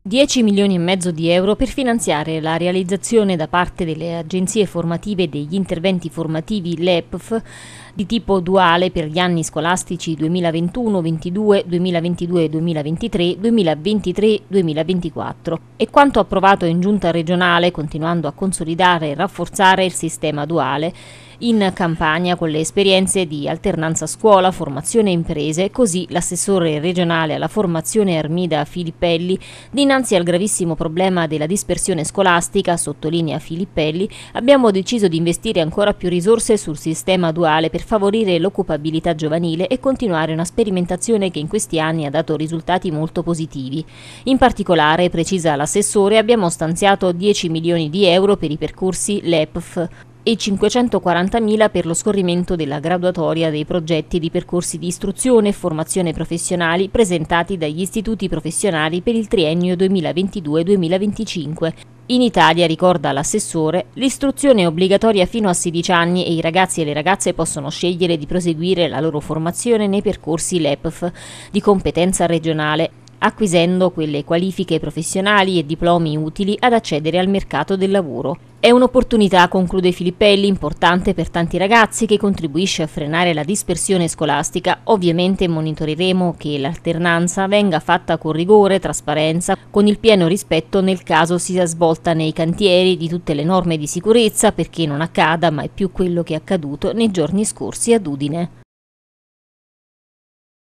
10 milioni e mezzo di euro per finanziare la realizzazione da parte delle agenzie formative degli interventi formativi LEPF di tipo duale per gli anni scolastici 2021-22, 2022-2023, 2023-2024 e quanto approvato in giunta regionale continuando a consolidare e rafforzare il sistema duale in campagna con le esperienze di alternanza scuola, formazione e imprese, così l'assessore regionale alla formazione Armida Filippelli, dinanzi al gravissimo problema della dispersione scolastica, sottolinea Filippelli, abbiamo deciso di investire ancora più risorse sul sistema duale per favorire l'occupabilità giovanile e continuare una sperimentazione che in questi anni ha dato risultati molto positivi. In particolare, precisa l'assessore, abbiamo stanziato 10 milioni di euro per i percorsi LEPF e 540.000 per lo scorrimento della graduatoria dei progetti di percorsi di istruzione e formazione professionali presentati dagli istituti professionali per il triennio 2022-2025. In Italia, ricorda l'assessore, l'istruzione è obbligatoria fino a 16 anni e i ragazzi e le ragazze possono scegliere di proseguire la loro formazione nei percorsi LEPF di competenza regionale acquisendo quelle qualifiche professionali e diplomi utili ad accedere al mercato del lavoro. È un'opportunità, conclude Filippelli, importante per tanti ragazzi che contribuisce a frenare la dispersione scolastica. Ovviamente monitoreremo che l'alternanza venga fatta con rigore, trasparenza, con il pieno rispetto nel caso sia svolta nei cantieri di tutte le norme di sicurezza perché non accada mai più quello che è accaduto nei giorni scorsi ad Udine.